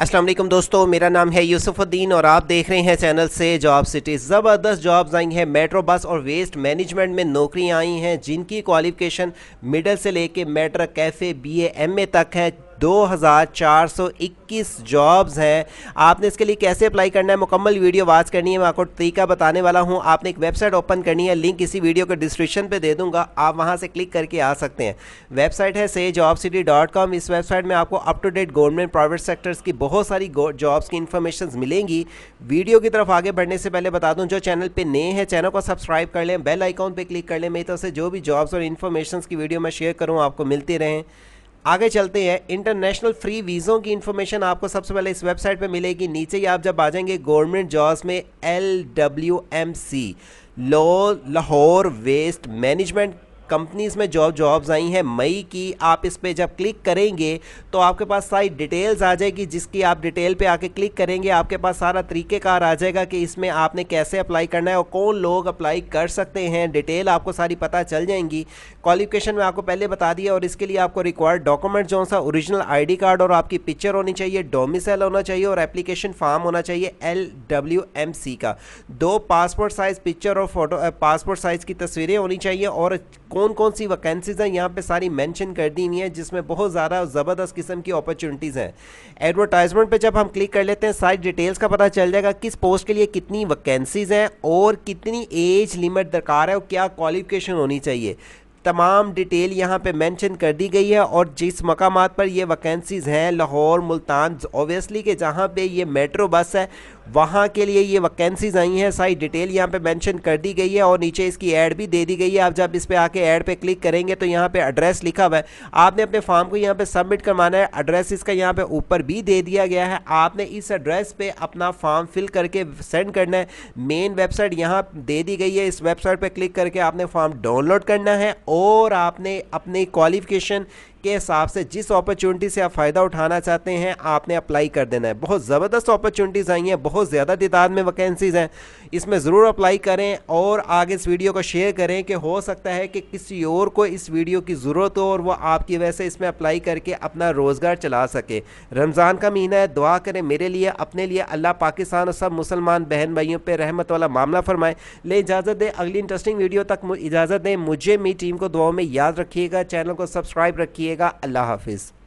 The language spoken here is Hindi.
अस्सलाम वालेकुम दोस्तों मेरा नाम है यूसुफुद्दीन और आप देख रहे हैं चैनल से जॉब सिटी ज़बरदस्त जॉब्स आई हैं मेट्रो बस और वेस्ट मैनेजमेंट में नौकरियां आई हैं जिनकी क्वालिफिकेशन मिडल से लेके मेट्रो कैफ़े बीए एमए तक है 2421 जॉब्स हैं आपने इसके लिए कैसे अप्लाई करना है मुकम्मल वीडियो वाच करनी है मैं आपको तरीका बताने वाला हूँ आपने एक वेबसाइट ओपन करनी है लिंक इसी वीडियो के डिस्क्रिप्शन पर दे दूंगा आप वहाँ से क्लिक करके आ सकते हैं वेबसाइट है से जॉब सिटी डॉट कॉम इस वेबसाइट में आपको up to date government private sectors की बहुत सारी जॉब्स की इन्फॉर्मेशन मिलेंगी वीडियो की तरफ आगे बढ़ने से पहले बता दूँ जो चैनल पर नए हैं चैनल को सब्सक्राइब कर लें बेल आइकॉन पर क्लिक कर लें मेरी तरफ से जो भी जॉब्स और इन्फॉर्मेशन की वीडियो मैं शेयर करूँ आपको मिलती रहें आगे चलते हैं इंटरनेशनल फ्री वीज़ों की इन्फॉर्मेशन आपको सबसे पहले इस वेबसाइट पे मिलेगी नीचे ही आप जब आ जाएंगे गवर्नमेंट जॉब्स में L W M C Lahore waste management companies में जॉब जॉब्स आई हैं मई की आप इस पर जब क्लिक करेंगे तो आपके पास सारी डिटेल्स आ जाएगी जिसकी आप डिटेल पे आके क्लिक करेंगे आपके पास सारा तरीक़ेकार आ जाएगा कि इसमें आपने कैसे अप्लाई करना है और कौन लोग अप्लाई कर सकते हैं डिटेल आपको सारी पता चल जाएंगी क्वालिफिकेशन में आपको पहले बता दिया और इसके लिए आपको रिक्वायर्ड डॉक्यूमेंट जो सा ओरिजिनल आई कार्ड और आपकी पिक्चर होनी चाहिए डोमिसल होना चाहिए और एप्लीकेशन फॉर्म होना चाहिए एल डब्ल्यू एम सी का दो पासपोर्ट साइज़ पिक्चर और फोटो पासपोर्ट साइज़ की तस्वीरें होनी चाहिए और कौन कौन सी वैकेंसीज़ हैं यहाँ पे सारी मेंशन कर दी हुई हैं जिसमें बहुत ज़्यादा ज़बरदस्त किस्म की अपॉर्चुनिटीज़ हैं एडवर्टाइजमेंट पे जब हम क्लिक कर लेते हैं सारी डिटेल्स का पता चल जाएगा किस पोस्ट के लिए कितनी वैकेंसीज़ हैं और कितनी एज लिमिट दरकार है और क्या क्वालिफिकेशन होनी चाहिए तमाम डिटेल यहाँ पे मेंशन कर दी गई है और जिस मकाम पर ये वैकेंसीज़ हैं लाहौर मुल्तान ऑब्वियसली के जहाँ पे ये मेट्रो बस है वहाँ के लिए ये वैकेंसीज आई हैं सारी डिटेल यहाँ पे मेंशन कर दी गई है और नीचे इसकी ऐड भी दे दी गई है आप जब इस पर आके ऐड पे क्लिक करेंगे तो यहाँ पे एड्रेस लिखा हुआ है आपने अपने फॉर्म को यहाँ पे सबमिट करवाना है एड्रेस इसका यहाँ पे ऊपर भी दे दिया गया है आपने इस एड्रेस पे अपना फॉर्म फिल करके सेंड करना है मेन वेबसाइट यहाँ दे दी गई है इस वेबसाइट पर क्लिक करके आपने फॉर्म डाउनलोड करना है और आपने अपनी क्वालिफिकेशन के हिसाब से जिस अपॉर्चुनिटी से आप फ़ायदा उठाना चाहते हैं आपने अप्लाई कर देना है बहुत ज़बरदस्त अपॉर्चुनिटीज़ आई हैं बहुत ज़्यादा तादाद में वैकेंसीज़ हैं इसमें ज़रूर अप्लाई करें और आगे इस वीडियो को शेयर करें कि हो सकता है कि किसी और को इस वीडियो की ज़रूरत हो और वो आपकी वजह से इसमें अप्लाई करके अपना रोज़गार चला सके रमज़ान का महीना है दुआ करें मेरे लिए अपने लिए अल्लाह पाकिस्तान और सब मुसलमान बहन भाइयों पर रहमत वाला मामला फरमाए ले इजाज़त दें अगली इंटरेस्टिंग वीडियो तक इजाज़त दें मुझे मेरी टीम को दुआओं में याद रखिएगा चैनल को सब्सक्राइब रखिए रहिएगा अल्लाह हाफिज़